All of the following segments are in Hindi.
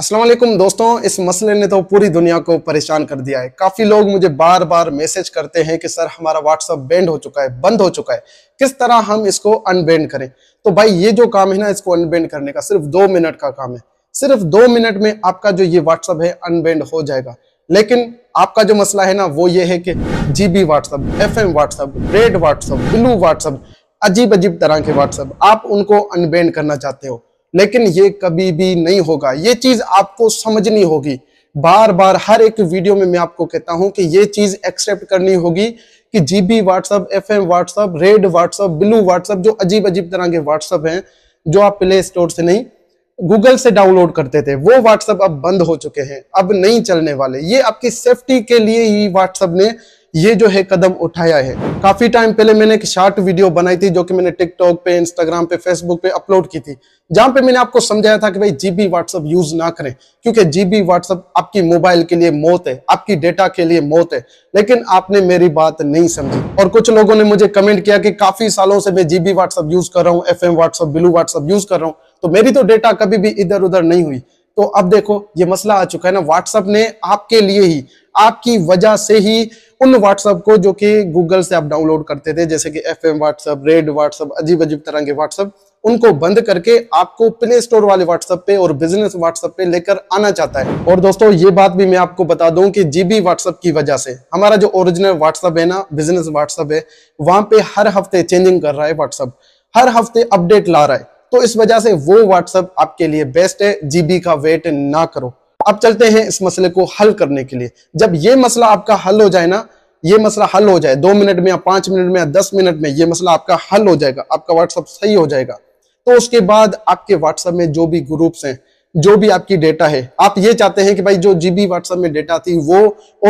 असलम दोस्तों इस मसले ने तो पूरी दुनिया को परेशान कर दिया है काफ़ी लोग मुझे बार बार मैसेज करते हैं कि सर हमारा व्हाट्सअप बैंड हो चुका है बंद हो चुका है किस तरह हम इसको अनबैंड करें तो भाई ये जो काम है ना इसको अनबैंड करने का सिर्फ दो मिनट का काम है सिर्फ दो मिनट में आपका जो ये व्हाट्सअप है अनबैंड हो जाएगा लेकिन आपका जो मसला है ना वो ये है कि GB WhatsApp F M WhatsApp red WhatsApp blue WhatsApp अजीब अजीब तरह के व्हाट्सअप आप उनको अनबैंड करना चाहते हो लेकिन ये कभी भी नहीं होगा ये चीज आपको समझनी होगी बार बार हर एक वीडियो में मैं आपको कहता हूं कि ये चीज एक्सेप्ट करनी होगी कि GB WhatsApp F M WhatsApp red WhatsApp blue WhatsApp जो अजीब अजीब तरह के व्हाट्सअप हैं जो आप प्ले स्टोर से नहीं गूगल से डाउनलोड करते थे वो व्हाट्सअप अब बंद हो चुके हैं अब नहीं चलने वाले ये आपकी सेफ्टी के लिए ही व्हाट्सअप ने ये जो है कदम उठाया है काफी टाइम पहले मैंने एक शॉर्ट वीडियो बनाई थी जो कि मैंने टिकटॉक पे इंस्टाग्राम पे फेसबुक पे अपलोड की थी जहां पे मैंने आपको समझाया था कि भाई जीबी व्हाट्सएप यूज ना करें क्योंकि जीबी व्हाट्सएप आपकी मोबाइल के लिए मौत है आपकी डेटा के लिए मौत है लेकिन आपने मेरी बात नहीं समझी और कुछ लोगों ने मुझे कमेंट किया कि काफी सालों से मैं जीबी व्हाट्सअप यूज कर रहा हूँ F M WhatsApp blue WhatsApp use कर रहा हूँ तो मेरी तो डेटा कभी भी इधर उधर नहीं हुई तो अब देखो ये मसला आ चुका है ना व्हाट्सएप ने आपके लिए ही आपकी वजह से ही उन व्हाट्सअप को जो कि गूगल से आप डाउनलोड करते थे जैसे कि F M WhatsApp red WhatsApp अजीब अजीब तरह के व्हाट्सअप उनको बंद करके आपको प्ले स्टोर वाले व्हाट्सएप पे और बिजनेस व्हाट्सएप पे लेकर आना चाहता है और दोस्तों ये बात भी मैं आपको बता दूं कि जीबी व्हाट्सएप की वजह से हमारा जो ओरिजिनल व्हाट्सएप है ना बिजनेस व्हाट्सएप है वहां पे हर हफ्ते चेंजिंग कर रहा है व्हाट्सएप हर हफ्ते अपडेट ला रहा है तो इस वजह से वो व्हाट्सएप आपके लिए बेस्ट है जीबी का वेट ना करो अब चलते हैं इस मसले को हल करने के लिए जब ये मसला आपका हल हो जाए ना ये मसला हल हो जाए दो मिनट में या पांच मिनट में या दस मिनट में ये मसला आपका हल हो जाएगा आपका व्हाट्सअप सही हो जाएगा तो उसके बाद आपके व्हाट्सएप में जो भी ग्रुप्स हैं जो भी आपकी डेटा है आप ये चाहते हैं कि भाई जो जीबी व्हाट्सएप में डेटा थी वो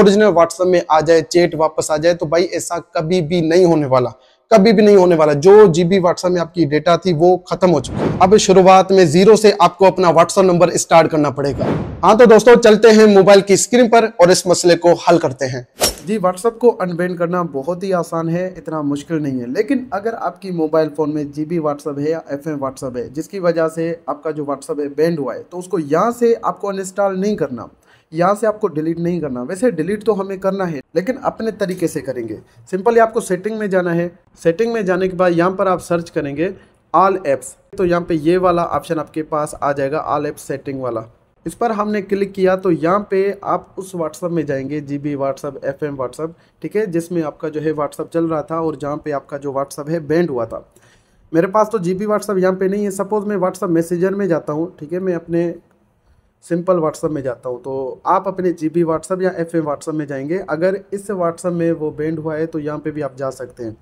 ओरिजिनल व्हाट्सएप में आ जाए चेट वापस आ जाए तो भाई ऐसा कभी भी नहीं होने वाला कभी भी नहीं होने वाला जो जीबी व्हाट्सएप में आपकी डेटा थी वो खत्म हो चुकी अब शुरुआत में जीरो से आपको अपना व्हाट्सएप नंबर स्टार्ट करना पड़ेगा हाँ तो दोस्तों चलते हैं मोबाइल की स्क्रीन पर और इस मसले को हल करते हैं जी व्हाट्सअप को अनबैन करना बहुत ही आसान है इतना मुश्किल नहीं है लेकिन अगर आपकी मोबाइल फ़ोन में जी बी व्हाट्सअप है या एफ एम व्हाट्सअप है जिसकी वजह से आपका जो व्हाट्सअप है बैंड हुआ है तो उसको यहाँ से आपको अनइंस्टॉल नहीं करना यहाँ से आपको डिलीट नहीं करना वैसे डिलीट तो हमें करना है लेकिन अपने तरीके से करेंगे सिंपली आपको सेटिंग में जाना है सेटिंग में जाने के बाद यहाँ पर आप सर्च करेंगे ऑल एप्स तो यहाँ पे ये वाला ऑप्शन आपके पास आ जाएगा आल एप्स सेटिंग वाला इस पर हमने क्लिक किया तो यहाँ पे आप उस व्हाट्सअप में जाएंगे G B WhatsApp F M WhatsApp ठीक है जिसमें आपका जो है व्हाट्सअप चल रहा था और जहाँ पे आपका जो व्हाट्सअप है बैंड हुआ था मेरे पास तो जी बी व्हाट्सअप यहाँ पे नहीं है सपोज़ मैं व्हाट्सअप मैसेजर में जाता हूँ ठीक है मैं अपने सिंपल व्हाट्सअप में जाता हूँ तो आप अपने जी बी व्हाट्सअप या एफ एम व्हाट्सअप में जाएंगे अगर इस व्हाट्सअप में वो बैंड हुआ है तो यहाँ पे भी आप जा सकते हैं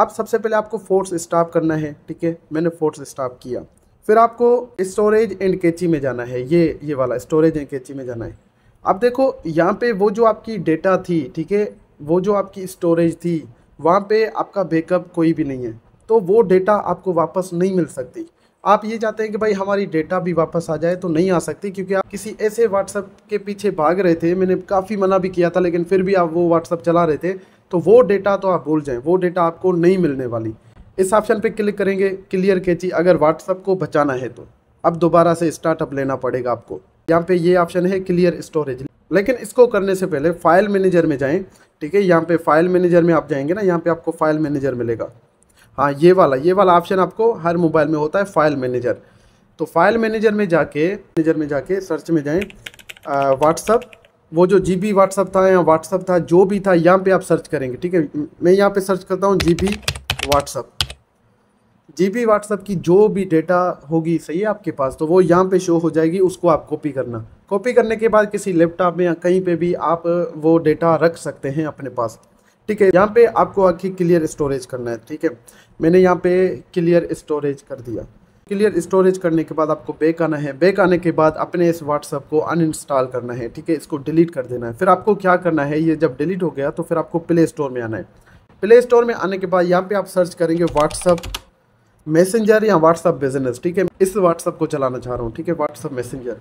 आप सबसे पहले आपको फोर्स स्टॉप करना है ठीक है मैंने फोर्स स्टॉप किया फिर आपको स्टोरेज एंड कैची में जाना है ये ये वाला स्टोरेज एंड कैची में जाना है अब देखो यहाँ पे वो जो आपकी डेटा थी ठीक है वो जो आपकी स्टोरेज थी वहाँ पे आपका बैकअप कोई भी नहीं है तो वो डेटा आपको वापस नहीं मिल सकती आप ये चाहते हैं कि भाई हमारी डेटा भी वापस आ जाए तो नहीं आ सकती क्योंकि आप किसी ऐसे व्हाट्सअप के पीछे भाग रहे थे मैंने काफ़ी मना भी किया था लेकिन फिर भी आप वो व्हाट्सअप चला रहे थे तो वो डेटा तो आप भूल जाएँ वो डेटा आपको नहीं मिलने वाली इस ऑप्शन पर क्लिक करेंगे क्लियर कैची अगर व्हाट्सअप को बचाना है तो अब दोबारा से स्टार्टअप लेना पड़ेगा आपको यहाँ पे ये ऑप्शन है क्लियर स्टोरेज लेकिन इसको करने से पहले फाइल मैनेजर में जाएं ठीक है यहाँ पे फाइल मैनेजर में आप जाएंगे ना यहाँ पे आपको फाइल मैनेजर मिलेगा हाँ ये वाला ये वाला ऑप्शन आपको हर मोबाइल में होता है फाइल मैनेजर तो फाइल मैनेजर में जाके मैनेजर में जाके सर्च में जाएँ व्हाट्सअप वो जो जी बी व्हाट्सअप था या व्हाट्सअप था जो भी था यहाँ पे आप सर्च करेंगे ठीक है मैं यहाँ पे सर्च करता हूँ G B WhatsApp G B WhatsApp की जो भी डेटा होगी सही है आपके पास तो वो यहाँ पे शो हो जाएगी उसको आप कॉपी करना कॉपी करने के बाद किसी लैपटॉप में या कहीं पे भी आप वो डेटा रख सकते हैं अपने पास ठीक है यहाँ पे आपको आखिर क्लियर स्टोरेज करना है ठीक है मैंने यहाँ पे क्लियर स्टोरेज कर दिया क्लियर स्टोरेज करने के बाद आपको बैक आना है बैक आने के बाद अपने इस व्हाट्सअप को अनइंस्टॉल करना है ठीक है इसको डिलीट कर देना है फिर आपको क्या करना है ये जब डिलीट हो गया तो फिर आपको प्ले स्टोर में आना है प्ले स्टोर में आने के बाद यहाँ पे आप सर्च करेंगे व्हाट्सअप मैसेंजर या व्हाट्सअप बिजनेस ठीक है इस व्हाट्सअप को चलाना चाह रहा हूँ ठीक है व्हाट्सअप मैसेंजर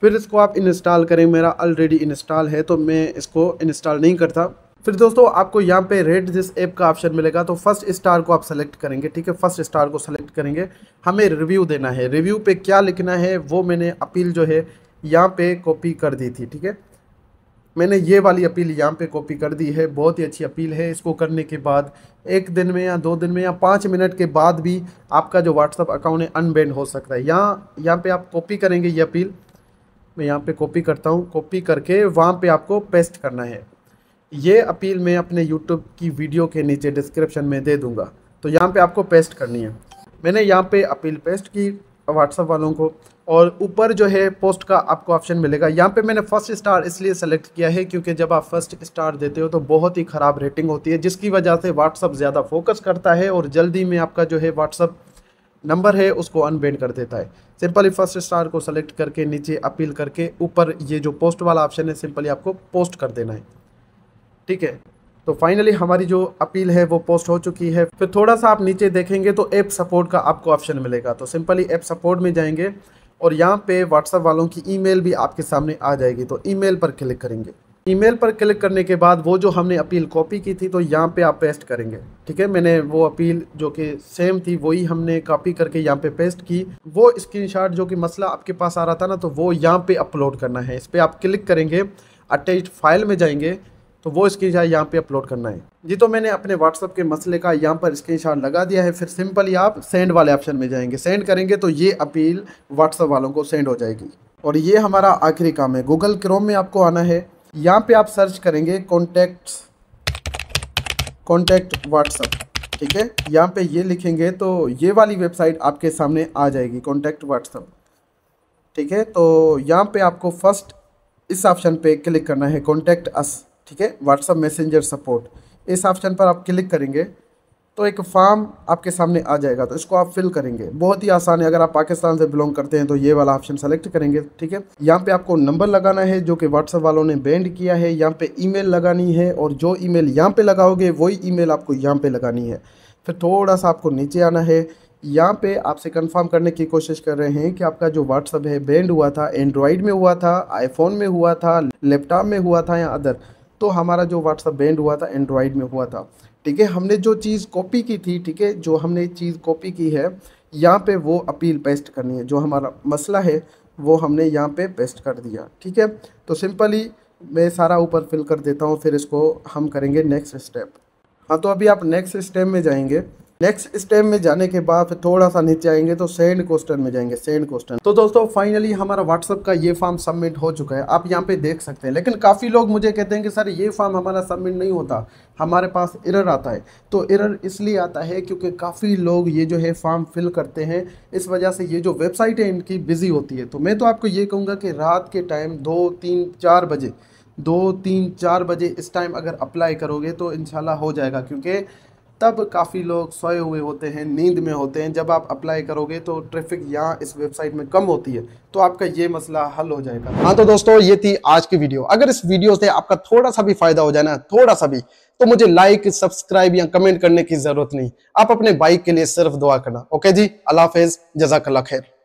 फिर इसको आप इंस्टॉल करें मेरा ऑलरेडी इंस्टॉल है तो मैं इसको इंस्टॉल नहीं करता फिर दोस्तों आपको यहाँ पे रेट दिस ऐप का ऑप्शन मिलेगा तो फर्स्ट स्टार को आप सेलेक्ट करेंगे ठीक है फर्स्ट स्टार को सेलेक्ट करेंगे हमें रिव्यू देना है रिव्यू पे क्या लिखना है वो मैंने अपील जो है यहाँ पे कॉपी कर दी थी ठीक है मैंने ये वाली अपील यहाँ पे कॉपी कर दी है बहुत ही अच्छी अपील है इसको करने के बाद एक दिन में या दो दिन में या पाँच मिनट के बाद भी आपका जो व्हाट्सअप अकाउंट है अनबैंड हो सकता है यहाँ यहाँ पर आप कॉपी करेंगे ये अपील मैं यहाँ पे कॉपी करता हूँ कॉपी करके वहाँ पे आपको पेस्ट करना है ये अपील मैं अपने यूट्यूब की वीडियो के नीचे डिस्क्रिप्शन में दे दूँगा तो यहाँ पर आपको पेस्ट करनी है मैंने यहाँ पर अपील पेस्ट की व्हाट्सअप वालों को और ऊपर जो है पोस्ट का आपको ऑप्शन मिलेगा यहाँ पे मैंने फर्स्ट स्टार इसलिए सेलेक्ट किया है क्योंकि जब आप फर्स्ट स्टार देते हो तो बहुत ही ख़राब रेटिंग होती है जिसकी वजह से व्हाट्सअप ज़्यादा फोकस करता है और जल्दी में आपका जो है व्हाट्सअप नंबर है उसको अनबेंड कर देता है सिंपली फर्स्ट स्टार को सेलेक्ट करके नीचे अपील करके ऊपर ये जो पोस्ट वाला ऑप्शन है सिंपली आपको पोस्ट कर देना है ठीक है तो फाइनली हमारी जो अपील है वो पोस्ट हो चुकी है फिर थोड़ा सा आप नीचे देखेंगे तो ऐप सपोर्ट का आपको ऑप्शन मिलेगा तो सिंपली ऐप सपोर्ट में जाएंगे और यहाँ पे व्हाट्सअप वालों की ईमेल भी आपके सामने आ जाएगी तो ईमेल पर क्लिक करेंगे ईमेल पर क्लिक करने के बाद वो जो हमने अपील कॉपी की थी तो यहाँ पे आप पेस्ट करेंगे ठीक है मैंने वो अपील जो कि सेम थी वही हमने कॉपी करके यहाँ पे पेस्ट की वो स्क्रीनशॉट जो कि मसला आपके पास आ रहा था ना तो वो यहाँ पे अपलोड करना है इस पर आप क्लिक करेंगे अटैच फाइल में जाएंगे तो वो स्क्रीन शॉट यहाँ पे अपलोड करना है जी तो मैंने अपने व्हाट्सअप के मसले का यहाँ पर स्क्रीन शॉट लगा दिया है फिर सिंपली आप सेंड वाले ऑप्शन में जाएंगे सेंड करेंगे तो ये अपील व्हाट्सअप वालों को सेंड हो जाएगी और ये हमारा आखिरी काम है गूगल क्रोम में आपको आना है यहाँ पे आप सर्च करेंगे कॉन्टैक्ट कॉन्टैक्ट व्हाट्सअप ठीक है यहाँ पे ये लिखेंगे तो ये वाली वेबसाइट आपके सामने आ जाएगी कॉन्टैक्ट व्हाट्सअप ठीक है तो यहाँ पे आपको फर्स्ट इस ऑप्शन पे क्लिक करना है कॉन्टैक्ट अस ठीक है व्हाट्सअप मैसेंजर सपोर्ट इस ऑप्शन पर आप क्लिक करेंगे तो एक फॉर्म आपके सामने आ जाएगा तो इसको आप फिल करेंगे बहुत ही आसान है अगर आप पाकिस्तान से बिलोंग करते हैं तो ये वाला ऑप्शन सेलेक्ट करेंगे ठीक है यहाँ पे आपको नंबर लगाना है जो कि व्हाट्सअप वालों ने बैंड किया है यहाँ पे ईमेल लगानी है और जो ईमेल यहाँ पर लगाओगे वही ई आपको यहाँ पर लगानी है फिर थोड़ा सा आपको नीचे आना है यहाँ पर आपसे कन्फर्म करने की कोशिश कर रहे हैं कि आपका जो व्हाट्सअप है बैंड हुआ था एंड्रॉयड में हुआ था आईफोन में हुआ था लैपटॉप में हुआ था या अदर तो हमारा जो व्हाट्सअप बैंड हुआ था एंड्रॉयड में हुआ था ठीक है हमने जो चीज़ कॉपी की थी ठीक है जो हमने चीज़ कॉपी की है यहाँ पे वो अपील पेस्ट करनी है जो हमारा मसला है वो हमने यहाँ पे पेस्ट कर दिया ठीक है तो सिंपली मैं सारा ऊपर फिल कर देता हूँ फिर इसको हम करेंगे नेक्स्ट स्टेप हाँ तो अभी आप नेक्स्ट स्टेप में जाएंगे नेक्स्ट स्टेप में जाने के बाद फिर थोड़ा सा नीचे आएंगे तो सेंड क्वेश्चन में जाएंगे सेंड क्वेश्चन तो दोस्तों फाइनली हमारा व्हाट्सअप का ये फॉर्म सबमिट हो चुका है आप यहाँ पे देख सकते हैं लेकिन काफ़ी लोग मुझे कहते हैं कि सर ये फॉर्म हमारा सबमिट नहीं होता हमारे पास इरर आता है तो इरर इसलिए आता है क्योंकि काफ़ी लोग ये जो है फॉर्म फिल करते हैं इस वजह से ये जो वेबसाइट है इनकी बिज़ी होती है तो मैं तो आपको ये कहूँगा कि रात के टाइम दो तीन चार बजे दो तीन चार बजे इस टाइम अगर अप्लाई करोगे तो इन हो जाएगा क्योंकि तब काफ़ी लोग सोए हुए होते हैं नींद में होते हैं जब आप अप्लाई करोगे तो ट्रैफिक यहाँ इस वेबसाइट में कम होती है तो आपका ये मसला हल हो जाएगा हाँ तो दोस्तों ये थी आज की वीडियो अगर इस वीडियो से आपका थोड़ा सा भी फायदा हो जाए ना थोड़ा सा भी तो मुझे लाइक सब्सक्राइब या कमेंट करने की जरूरत नहीं आप अपने बाइक के लिए सिर्फ दुआ करना ओके जी अल्लाह हाफिज जजाकल्ला खैर